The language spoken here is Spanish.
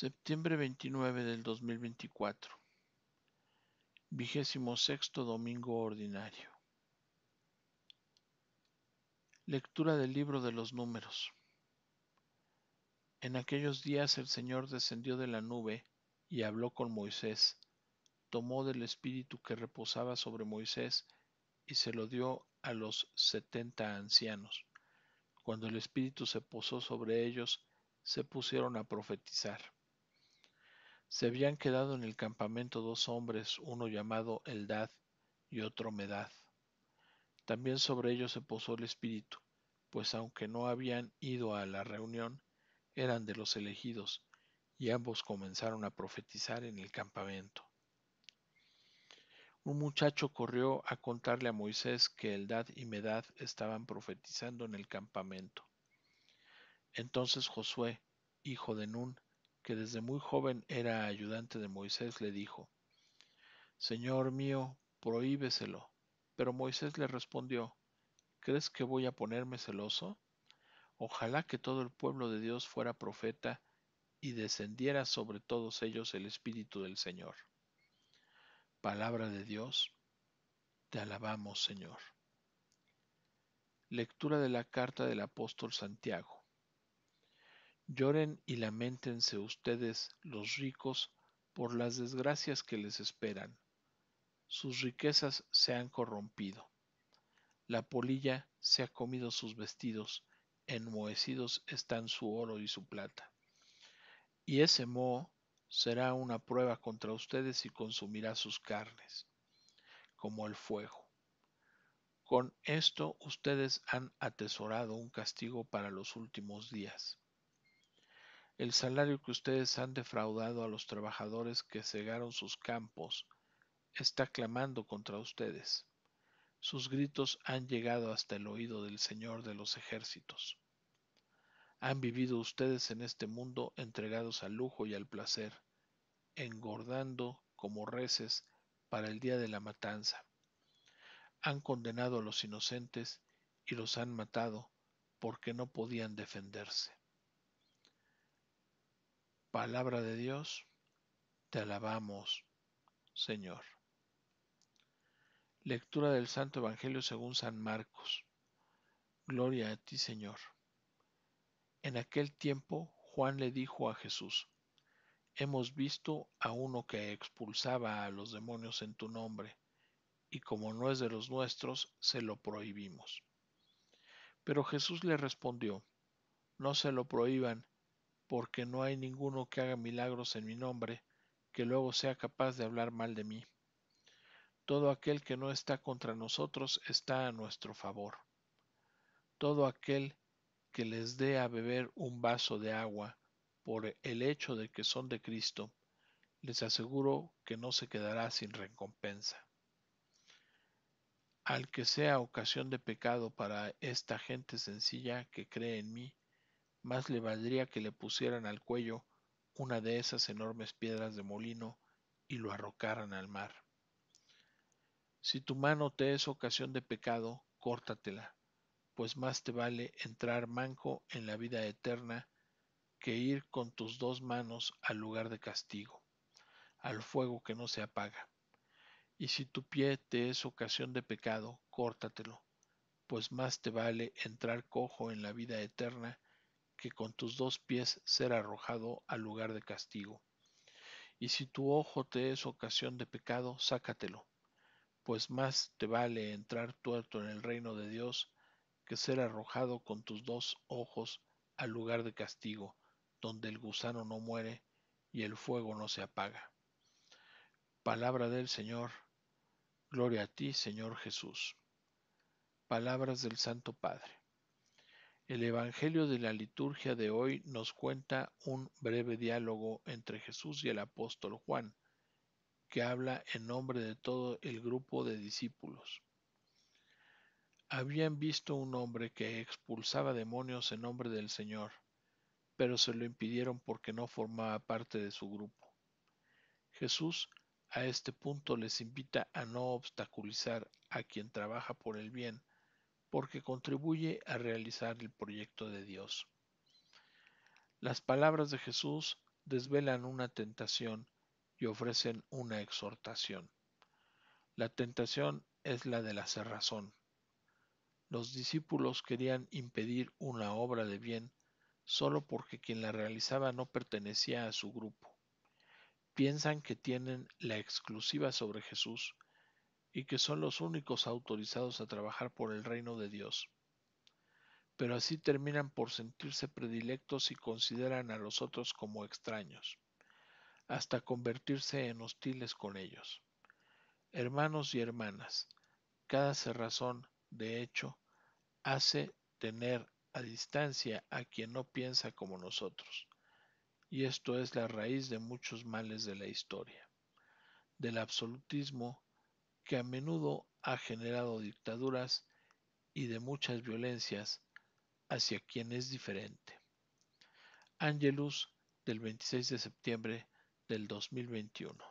Septiembre 29 del 2024. Vigésimo sexto Domingo Ordinario. Lectura del libro de los números. En aquellos días el Señor descendió de la nube y habló con Moisés, tomó del espíritu que reposaba sobre Moisés y se lo dio a los setenta ancianos. Cuando el espíritu se posó sobre ellos, se pusieron a profetizar. Se habían quedado en el campamento dos hombres, uno llamado Eldad y otro Medad. También sobre ellos se posó el Espíritu, pues aunque no habían ido a la reunión, eran de los elegidos, y ambos comenzaron a profetizar en el campamento. Un muchacho corrió a contarle a Moisés que Eldad y Medad estaban profetizando en el campamento. Entonces Josué, hijo de Nun, que desde muy joven era ayudante de Moisés, le dijo, Señor mío, prohíbeselo. Pero Moisés le respondió, ¿crees que voy a ponerme celoso? Ojalá que todo el pueblo de Dios fuera profeta y descendiera sobre todos ellos el Espíritu del Señor. Palabra de Dios, te alabamos Señor. Lectura de la carta del apóstol Santiago. Lloren y lamentense ustedes, los ricos, por las desgracias que les esperan. Sus riquezas se han corrompido. La polilla se ha comido sus vestidos, enmohecidos están su oro y su plata. Y ese moho será una prueba contra ustedes y consumirá sus carnes, como el fuego. Con esto ustedes han atesorado un castigo para los últimos días el salario que ustedes han defraudado a los trabajadores que cegaron sus campos está clamando contra ustedes. Sus gritos han llegado hasta el oído del Señor de los ejércitos. Han vivido ustedes en este mundo entregados al lujo y al placer, engordando como reces para el día de la matanza. Han condenado a los inocentes y los han matado porque no podían defenderse. Palabra de Dios, te alabamos, Señor. Lectura del Santo Evangelio según San Marcos. Gloria a ti, Señor. En aquel tiempo Juan le dijo a Jesús, Hemos visto a uno que expulsaba a los demonios en tu nombre, y como no es de los nuestros, se lo prohibimos. Pero Jesús le respondió, No se lo prohíban, porque no hay ninguno que haga milagros en mi nombre, que luego sea capaz de hablar mal de mí. Todo aquel que no está contra nosotros está a nuestro favor. Todo aquel que les dé a beber un vaso de agua por el hecho de que son de Cristo, les aseguro que no se quedará sin recompensa. Al que sea ocasión de pecado para esta gente sencilla que cree en mí, más le valdría que le pusieran al cuello una de esas enormes piedras de molino y lo arrocaran al mar. Si tu mano te es ocasión de pecado, córtatela, pues más te vale entrar manco en la vida eterna que ir con tus dos manos al lugar de castigo, al fuego que no se apaga. Y si tu pie te es ocasión de pecado, córtatelo, pues más te vale entrar cojo en la vida eterna que con tus dos pies ser arrojado al lugar de castigo. Y si tu ojo te es ocasión de pecado, sácatelo, pues más te vale entrar tuerto en el reino de Dios que ser arrojado con tus dos ojos al lugar de castigo, donde el gusano no muere y el fuego no se apaga. Palabra del Señor, gloria a ti, Señor Jesús. Palabras del Santo Padre. El Evangelio de la liturgia de hoy nos cuenta un breve diálogo entre Jesús y el apóstol Juan, que habla en nombre de todo el grupo de discípulos. Habían visto un hombre que expulsaba demonios en nombre del Señor, pero se lo impidieron porque no formaba parte de su grupo. Jesús a este punto les invita a no obstaculizar a quien trabaja por el bien, porque contribuye a realizar el proyecto de Dios. Las palabras de Jesús desvelan una tentación y ofrecen una exhortación. La tentación es la de la cerrazón. Los discípulos querían impedir una obra de bien solo porque quien la realizaba no pertenecía a su grupo. Piensan que tienen la exclusiva sobre Jesús y que son los únicos autorizados a trabajar por el reino de Dios. Pero así terminan por sentirse predilectos y consideran a los otros como extraños, hasta convertirse en hostiles con ellos. Hermanos y hermanas, cada cerrazón, de hecho, hace tener a distancia a quien no piensa como nosotros. Y esto es la raíz de muchos males de la historia, del absolutismo que a menudo ha generado dictaduras y de muchas violencias hacia quien es diferente. Angelus del 26 de septiembre del 2021.